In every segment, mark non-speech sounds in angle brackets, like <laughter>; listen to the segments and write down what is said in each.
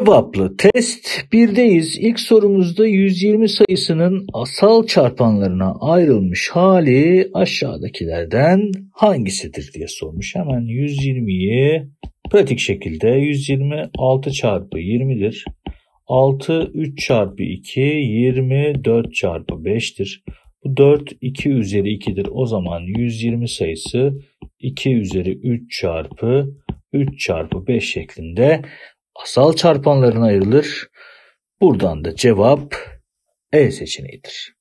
Cevaplı test birdeyiz. İlk sorumuzda 120 sayısının asal çarpanlarına ayrılmış hali aşağıdakilerden hangisidir diye sormuş. Hemen 120'yi pratik şekilde 120 6 çarpı 20'dir. 6 3 çarpı 2 20 4 çarpı 5'tir. Bu 4 2 üzeri 2'dir. O zaman 120 sayısı 2 üzeri 3 çarpı 3 çarpı 5 şeklinde asal çarpanların ayrılır. Buradan da cevap E seçeneğidir.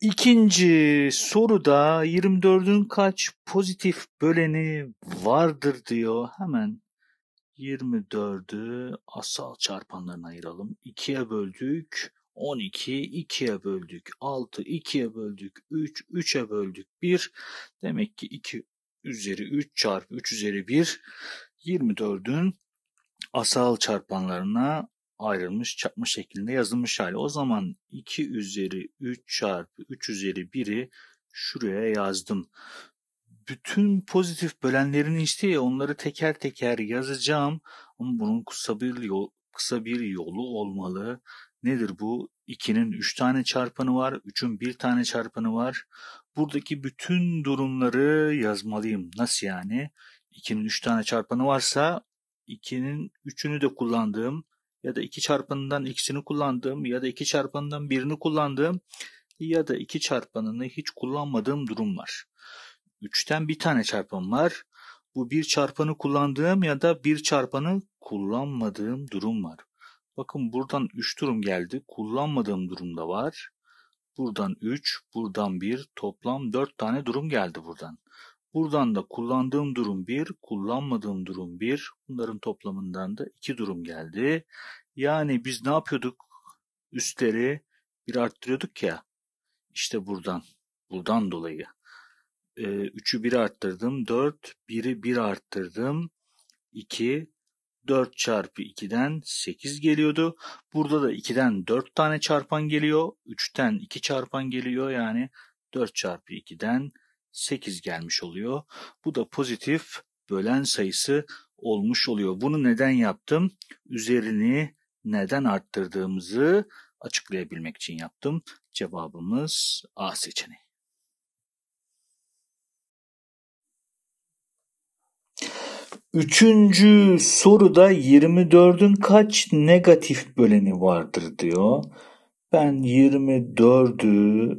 İkinci soruda 24'ün kaç pozitif böleni vardır diyor. Hemen 24'ü asal çarpanlarına ayıralım. 2'ye böldük. 12, 2'ye böldük 6, 2'ye böldük 3, 3'e böldük 1. Demek ki 2 üzeri 3 çarpı 3 üzeri 1, 24'ün asal çarpanlarına ayrılmış, çarpmış şeklinde yazılmış hali. O zaman 2 üzeri 3 çarpı 3 üzeri 1'i şuraya yazdım. Bütün pozitif bölenlerin işte ya onları teker teker yazacağım. Ama bunun kısa bir yol, kısa bir yolu olmalı. Nedir bu? 2'nin 3 tane çarpanı var, 3'ün 1 tane çarpanı var. Buradaki bütün durumları yazmalıyım. Nasıl yani? 2'nin 3 tane çarpanı varsa 2'nin 3'ünü de kullandığım ya da 2 çarpanından ikisini kullandığım ya da 2 çarpanından birini kullandığım ya da 2 çarpanını hiç kullanmadığım durum var. 3'ten bir tane çarpan var. Bu bir çarpanı kullandığım ya da bir çarpanı kullanmadığım durum var. Bakın buradan 3 durum geldi. Kullanmadığım durumda var. Buradan 3, buradan 1. Toplam 4 tane durum geldi buradan. Buradan da kullandığım durum 1, kullanmadığım durum 1. Bunların toplamından da 2 durum geldi. Yani biz ne yapıyorduk? Üstleri bir arttırıyorduk ya. İşte buradan. Buradan dolayı. 3'ü ee, 1'e arttırdım. 4, 1'i 1 arttırdım. 2, 4 çarpı 2'den 8 geliyordu. Burada da 2'den 4 tane çarpan geliyor. 3'ten 2 çarpan geliyor. Yani 4 çarpı 2'den 8 gelmiş oluyor. Bu da pozitif bölen sayısı olmuş oluyor. Bunu neden yaptım? Üzerini neden arttırdığımızı açıklayabilmek için yaptım. Cevabımız A seçeneği. Üçüncü soruda 24'ün kaç negatif böleni vardır diyor. Ben 24'ü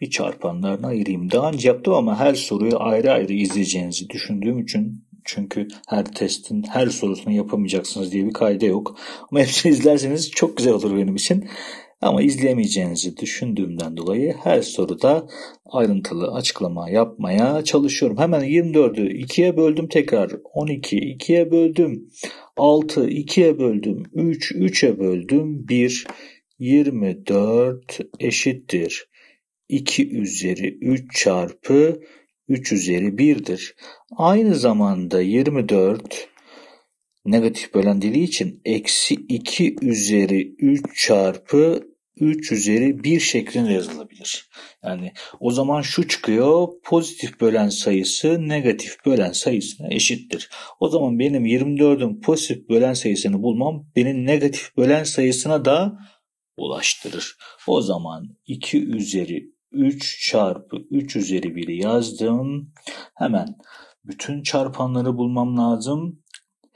bir çarpanlarına ayırayım. Daha önce yaptım ama her soruyu ayrı ayrı izleyeceğinizi düşündüğüm için çünkü her testin her sorusunu yapamayacaksınız diye bir kayda yok. Ama hepsini izlerseniz çok güzel olur benim için. Ama izleyemeyeceğinizi düşündüğümden dolayı her soruda ayrıntılı açıklama yapmaya çalışıyorum. Hemen 24'ü 2'ye böldüm tekrar 12 2'ye böldüm 6 2'ye böldüm 3 3'e böldüm 1 24 eşittir 2 üzeri 3 çarpı 3 üzeri 1'dir. Aynı zamanda 24 negatif bölen dediği için eksi 2 üzeri 3 çarpı 3 üzeri 1 şeklinde yazılabilir. Yani o zaman şu çıkıyor pozitif bölen sayısı negatif bölen sayısına eşittir. O zaman benim 24'ün pozitif bölen sayısını bulmam benim negatif bölen sayısına da ulaştırır. O zaman 2 üzeri 3 çarpı 3 üzeri 1'i yazdım. Hemen bütün çarpanları bulmam lazım.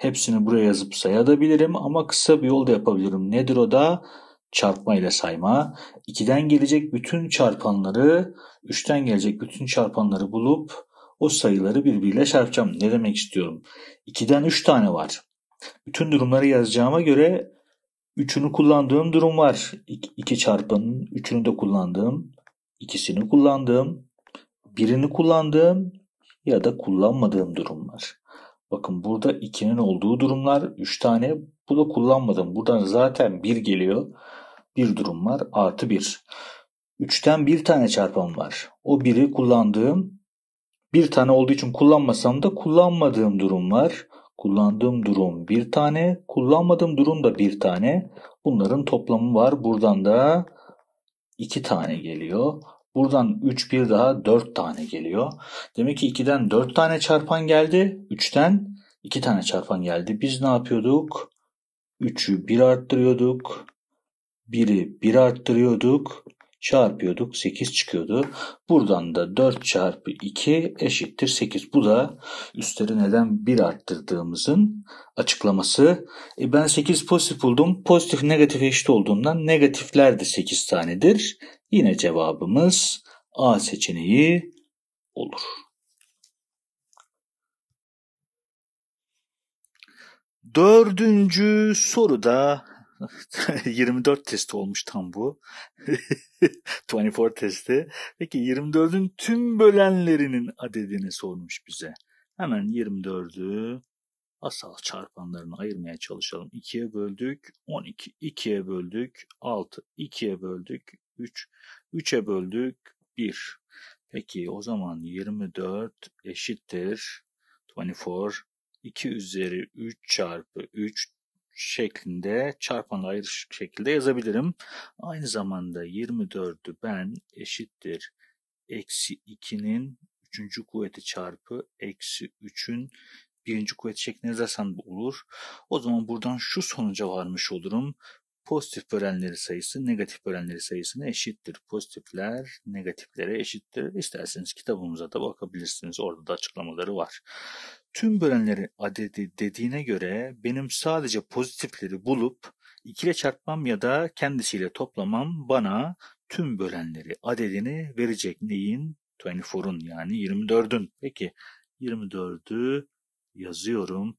Hepsini buraya yazıp sayabilirim ama kısa bir yol da yapabilirim. Nedir o da? Çarpma ile sayma. 2'den gelecek bütün çarpanları, 3'ten gelecek bütün çarpanları bulup o sayıları birbiriyle çarpacağım. Ne demek istiyorum? 2'den 3 tane var. Bütün durumları yazacağıma göre 3'ünü kullandığım durum var. 2 çarpanın 3'ünü de kullandığım, ikisini kullandığım, birini kullandığım ya da kullanmadığım durum var. Bakın burada 2'nin olduğu durumlar 3 tane. Bu da kullanmadım. Buradan zaten 1 geliyor. Bir durum var. Artı 1. 3'ten bir tane çarpım var. O biri kullandığım bir tane olduğu için kullanmasam da kullanmadığım durum var. Kullandığım durum bir tane. Kullanmadığım durum da bir tane. Bunların toplamı var. Buradan da iki tane geliyor. Buradan 3 bir daha 4 tane geliyor. Demek ki 2'den 4 tane çarpan geldi. 3'ten 2 tane çarpan geldi. Biz ne yapıyorduk? 3'ü 1 arttırıyorduk. 1'i 1 arttırıyorduk. Çarpıyorduk 8 çıkıyordu. Buradan da 4 çarpı 2 eşittir 8. Bu da üstleri neden 1 arttırdığımızın açıklaması. E ben 8 pozitif buldum. Pozitif negatif eşit olduğundan negatifler de 8 tanedir. Yine cevabımız A seçeneği olur. Dördüncü soruda 24 <laughs> testi olmuş tam bu. 24 <laughs> testi. Peki 24'ün tüm bölenlerinin adedini sormuş bize. Hemen 24'ü asal çarpanlarını ayırmaya çalışalım. 2'ye böldük 12, 2'ye böldük 6, 2'ye böldük 3, 3'e böldük 1. Peki o zaman 24 eşittir 24 2 üzeri 3 çarpı 3 şeklinde çarpanla ayrış şekilde yazabilirim. Aynı zamanda 24'ü ben eşittir eksi 2'nin 3. kuvveti çarpı eksi 3'ün birinci kuvvet şeklini yazarsam da olur. O zaman buradan şu sonuca varmış olurum. Pozitif bölenleri sayısı negatif bölenleri sayısına eşittir. Pozitifler negatiflere eşittir. İsterseniz kitabımıza da bakabilirsiniz. Orada da açıklamaları var. Tüm bölenleri adedi dediğine göre benim sadece pozitifleri bulup ikiyle çarpmam ya da kendisiyle toplamam bana tüm bölenleri adedini verecek neyin? 24'un yani 24'ün. Peki 24'ü yazıyorum.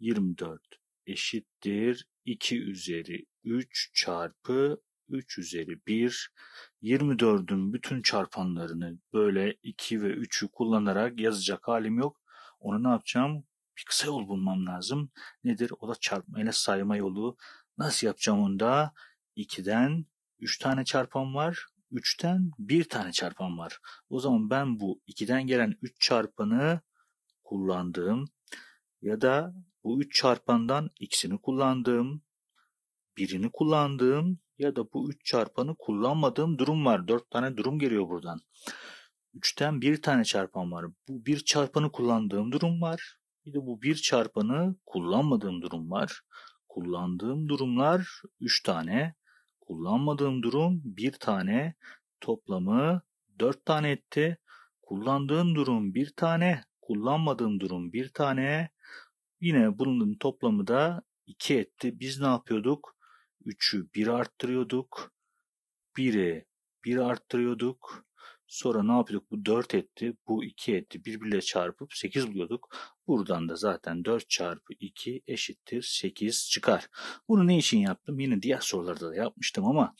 24 eşittir 2 üzeri 3 çarpı 3 üzeri 1. 24'ün bütün çarpanlarını böyle 2 ve 3'ü kullanarak yazacak halim yok. Onu ne yapacağım? Bir kısa yol bulmam lazım. Nedir? O da çarpmayla sayma yolu. Nasıl yapacağım onu da? 2'den 3 tane çarpan var. 3'ten 1 tane çarpan var. O zaman ben bu 2'den gelen 3 çarpanı kullandığım ya da bu üç çarpandan ikisini kullandığım, birini kullandığım ya da bu üç çarpanı kullanmadığım durum var. Dört tane durum geliyor buradan. Üçten bir tane çarpan var. Bu bir çarpanı kullandığım durum var. Bir de bu bir çarpanı kullanmadığım durum var. Kullandığım durumlar üç tane. Kullanmadığım durum bir tane. Toplamı dört tane etti. Kullandığım durum bir tane. Kullanmadığım durum bir tane. Yine bunun toplamı da 2 etti. Biz ne yapıyorduk? 3'ü 1 arttırıyorduk. 1'i 1 arttırıyorduk. Sonra ne yapıyorduk? Bu 4 etti. Bu 2 etti. Birbirle çarpıp 8 buluyorduk. Buradan da zaten 4 çarpı 2 eşittir 8 çıkar. Bunu ne için yaptım? Yine diğer sorularda da yapmıştım ama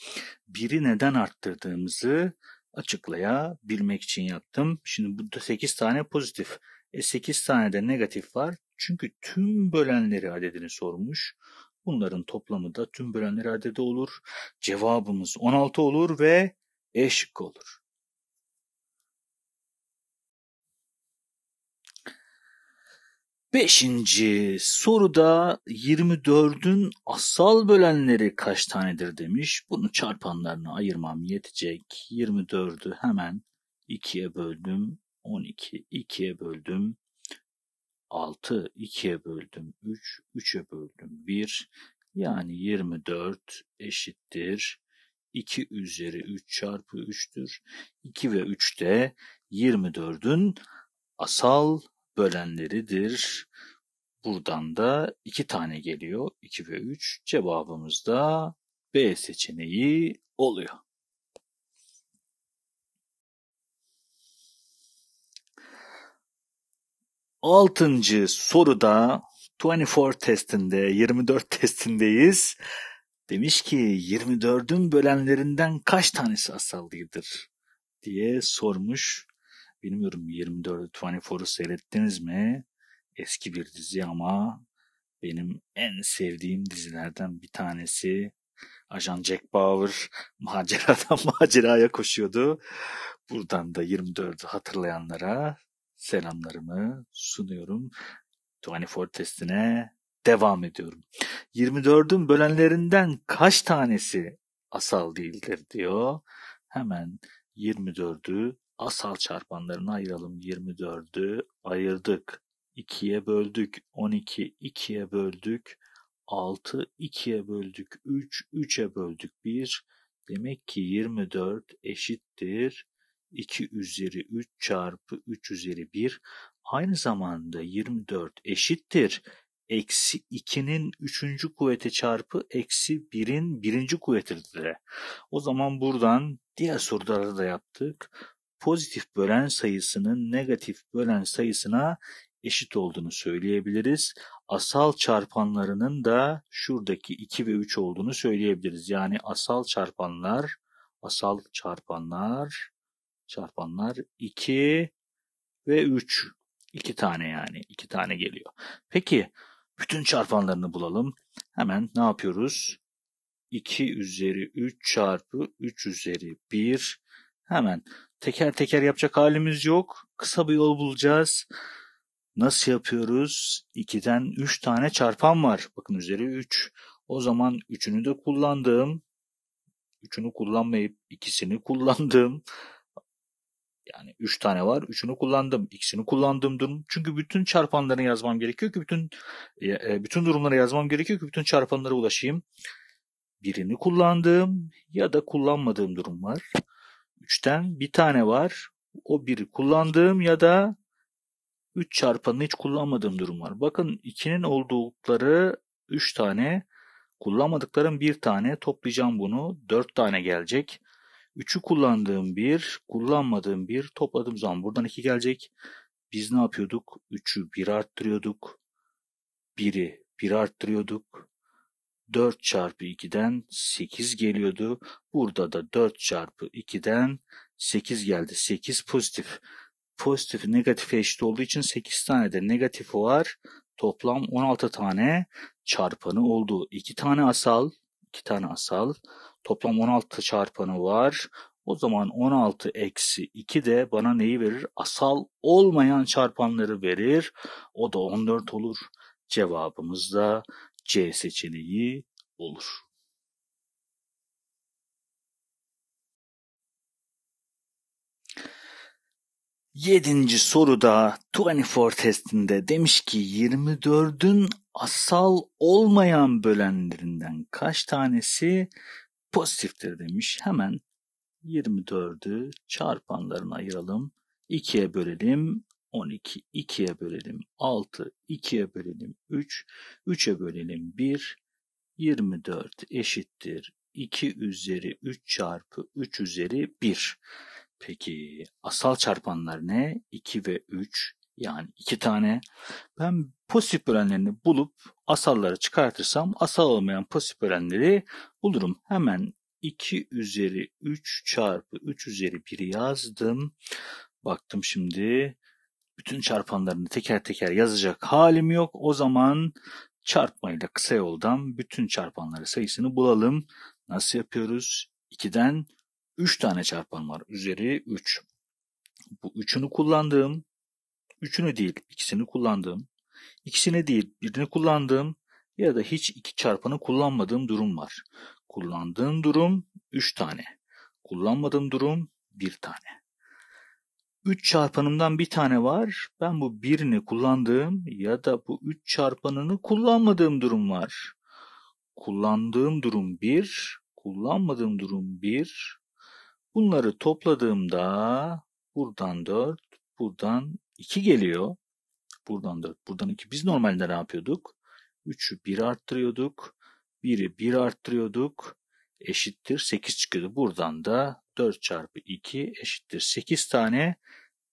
biri neden arttırdığımızı açıklayabilmek için yaptım. Şimdi bu da 8 tane pozitif. E 8 tane de negatif var. Çünkü tüm bölenleri adedini sormuş. Bunların toplamı da tüm bölenleri adedi olur. Cevabımız 16 olur ve E şıkkı olur. Beşinci soruda 24'ün asal bölenleri kaç tanedir demiş. Bunu çarpanlarına ayırmam yetecek. 24'ü hemen 2'ye böldüm. 12, 2'ye böldüm 6, 2'ye böldüm 3, 3'e böldüm 1. Yani 24 eşittir 2 üzeri 3 çarpı 3'tür. 2 ve 3 de 24'ün asal bölenleridir. Buradan da 2 tane geliyor. 2 ve 3 cevabımız da B seçeneği oluyor. Altıncı soruda 24 testinde, 24 testindeyiz. Demiş ki 24'ün bölenlerinden kaç tanesi asallıdır diye sormuş. Bilmiyorum 24'ü 24'ü seyrettiniz mi? Eski bir dizi ama benim en sevdiğim dizilerden bir tanesi. Ajan Jack Bauer maceradan <laughs> maceraya koşuyordu. Buradan da 24'ü hatırlayanlara selamlarımı sunuyorum. 24 testine devam ediyorum. 24'ün bölenlerinden kaç tanesi asal değildir diyor. Hemen 24'ü asal çarpanlarına ayıralım. 24'ü ayırdık. 2'ye böldük. 12 2'ye böldük. 6 2'ye böldük. 3 3'e böldük. 1 Demek ki 24 eşittir 2 üzeri 3 çarpı 3 üzeri 1 aynı zamanda 24 eşittir. Eksi 2'nin 3. kuvveti çarpı eksi 1'in 1. kuvvetidir. O zaman buradan diğer soruları da yaptık. Pozitif bölen sayısının negatif bölen sayısına eşit olduğunu söyleyebiliriz. Asal çarpanlarının da şuradaki 2 ve 3 olduğunu söyleyebiliriz. Yani asal çarpanlar, asal çarpanlar çarpanlar 2 ve 3. 2 tane yani. 2 tane geliyor. Peki bütün çarpanlarını bulalım. Hemen ne yapıyoruz? 2 üzeri 3 çarpı 3 üzeri 1. Hemen teker teker yapacak halimiz yok. Kısa bir yol bulacağız. Nasıl yapıyoruz? 2'den 3 tane çarpan var. Bakın üzeri 3. O zaman 3'ünü de kullandım. 3'ünü kullanmayıp ikisini kullandım. Yani 3 tane var. 3'ünü kullandım. ikisini kullandığım durum. Çünkü bütün çarpanlarını yazmam gerekiyor ki bütün e, e, bütün durumları yazmam gerekiyor ki bütün çarpanlara ulaşayım. Birini kullandığım ya da kullanmadığım durum var. 3'ten bir tane var. O biri kullandığım ya da 3 çarpanını hiç kullanmadığım durum var. Bakın 2'nin oldukları 3 tane, kullanmadıklarım 1 tane. Toplayacağım bunu. 4 tane gelecek. Üçü kullandığım bir, kullanmadığım bir topladığım zaman buradan iki gelecek. Biz ne yapıyorduk? Üçü bir arttırıyorduk. biri bir arttırıyorduk. 4 çarpı 2'den 8 geliyordu. Burada da 4 çarpı 2'den 8 geldi. 8 pozitif. Pozitif negatif eşit olduğu için 8 tane de negatif var. Toplam 16 tane çarpanı oldu. 2 tane asal, 2 tane asal, Toplam 16 çarpanı var. O zaman 16 eksi 2 de bana neyi verir? Asal olmayan çarpanları verir. O da 14 olur. Cevabımız da C seçeneği olur. Yedinci soruda 24 testinde demiş ki 24'ün asal olmayan bölenlerinden kaç tanesi pozitiftir demiş. Hemen 24'ü çarpanlarına ayıralım. 2'ye bölelim 12, 2'ye bölelim 6, 2'ye bölelim 3, 3'e bölelim 1, 24 eşittir 2 üzeri 3 çarpı 3 üzeri 1. Peki asal çarpanlar ne? 2 ve 3, yani iki tane. Ben pozitif bölenlerini bulup asalları çıkartırsam asal olmayan pozitif bölenleri bulurum. Hemen 2 üzeri 3 çarpı 3 üzeri 1'i yazdım. Baktım şimdi bütün çarpanlarını teker teker yazacak halim yok. O zaman çarpmayla kısa yoldan bütün çarpanları sayısını bulalım. Nasıl yapıyoruz? 2'den 3 tane çarpan var. Üzeri 3. Bu 3'ünü kullandığım Üçünü değil, ikisini kullandığım, ikisini değil, birini kullandığım ya da hiç iki çarpanı kullanmadığım durum var. Kullandığım durum üç tane. Kullanmadığım durum bir tane. Üç çarpanımdan bir tane var. Ben bu birini kullandığım ya da bu üç çarpanını kullanmadığım durum var. Kullandığım durum bir, kullanmadığım durum bir. Bunları topladığımda buradan dört, buradan 2 geliyor. Buradan 4, buradan 2. Biz normalde ne yapıyorduk? 3'ü 1 arttırıyorduk. 1'i 1 arttırıyorduk. Eşittir 8 çıkıyordu. Buradan da 4 çarpı 2 eşittir 8 tane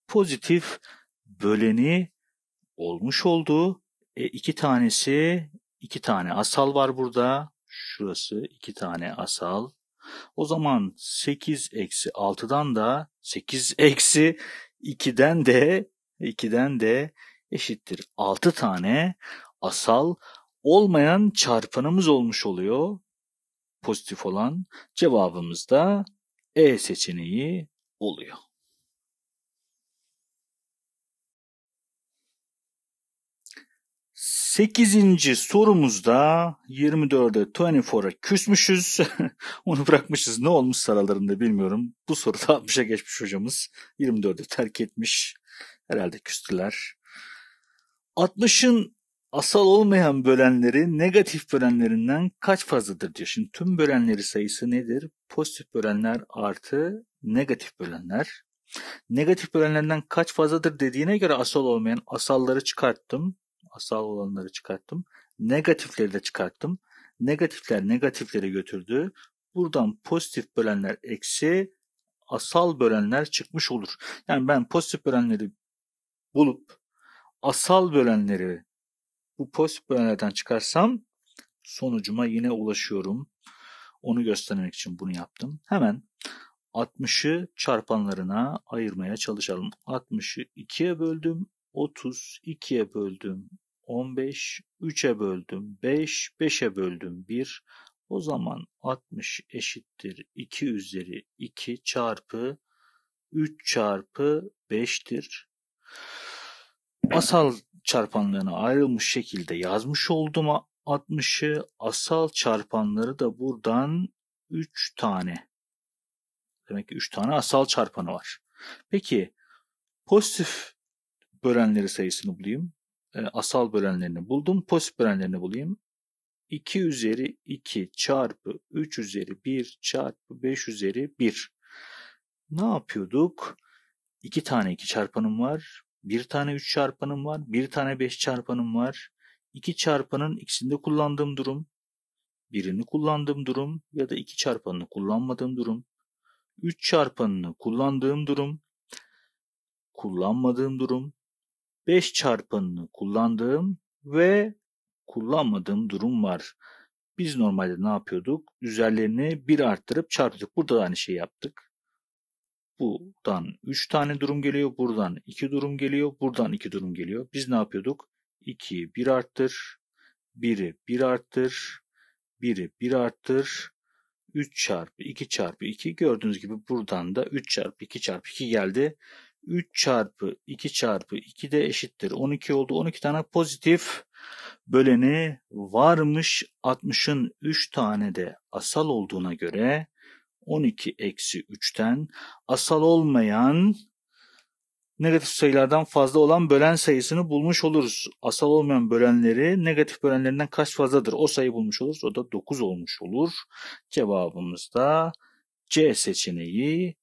pozitif böleni olmuş oldu. E, iki tanesi, iki tane asal var burada. Şurası iki tane asal. O zaman 8 eksi 6'dan da 8 eksi 2'den de 2'den de eşittir 6 tane asal olmayan çarpanımız olmuş oluyor. Pozitif olan cevabımız da E seçeneği oluyor. 8. sorumuzda 24'e 24'e küsmüşüz. <laughs> Onu bırakmışız. Ne olmuş saralarında bilmiyorum. Bu soruda 60'a geçmiş hocamız. 24'ü terk etmiş. Herhalde küstüler. 60'ın asal olmayan bölenleri negatif bölenlerinden kaç fazladır diyor. Şimdi tüm bölenleri sayısı nedir? Pozitif bölenler artı negatif bölenler. Negatif bölenlerden kaç fazladır dediğine göre asal olmayan asalları çıkarttım. Asal olanları çıkarttım. Negatifleri de çıkarttım. Negatifler negatifleri götürdü. Buradan pozitif bölenler eksi, asal bölenler çıkmış olur. Yani ben pozitif bölenleri bulup asal bölenleri bu pozitif bölenlerden çıkarsam sonucuma yine ulaşıyorum. Onu göstermek için bunu yaptım. Hemen 60'ı çarpanlarına ayırmaya çalışalım. 60'ı 2'ye böldüm. 30 2'ye böldüm. 15, 3'e böldüm 5, 5'e böldüm 1. O zaman 60 eşittir 2 üzeri 2 çarpı 3 çarpı 5'tir. Asal çarpanlarına ayrılmış şekilde yazmış oldum 60'ı. Asal çarpanları da buradan 3 tane. Demek ki 3 tane asal çarpanı var. Peki pozitif bölenleri sayısını bulayım. E, asal bölenlerini buldum. Pozitif bölenlerini bulayım. 2 üzeri 2 çarpı 3 üzeri 1 çarpı 5 üzeri 1. Ne yapıyorduk? 2 tane 2 çarpanım var. 1 tane 3 çarpanım var. 1 tane 5 çarpanım var. 2 çarpanın ikisinde kullandığım durum. Birini kullandığım durum ya da 2 çarpanını kullanmadığım durum. 3 çarpanını kullandığım durum. Kullanmadığım durum beş çarpanını kullandığım ve kullanmadığım durum var. Biz normalde ne yapıyorduk? Üzerlerini bir arttırıp çarptık. Burada da aynı şeyi yaptık. Buradan 3 tane durum geliyor. Buradan 2 durum geliyor. Buradan 2 durum geliyor. Biz ne yapıyorduk? 2'yi 1 arttır. 1'i 1 arttır. 1'i 1 arttır. 3 çarpı 2 çarpı 2 gördüğünüz gibi buradan da 3 çarpı 2 çarpı 2 geldi. 3 çarpı 2 çarpı 2 de eşittir. 12 oldu. 12 tane pozitif böleni varmış. 60'ın 3 tane de asal olduğuna göre 12 eksi 3'ten asal olmayan negatif sayılardan fazla olan bölen sayısını bulmuş oluruz. Asal olmayan bölenleri negatif bölenlerinden kaç fazladır? O sayı bulmuş oluruz. O da 9 olmuş olur. Cevabımız da C seçeneği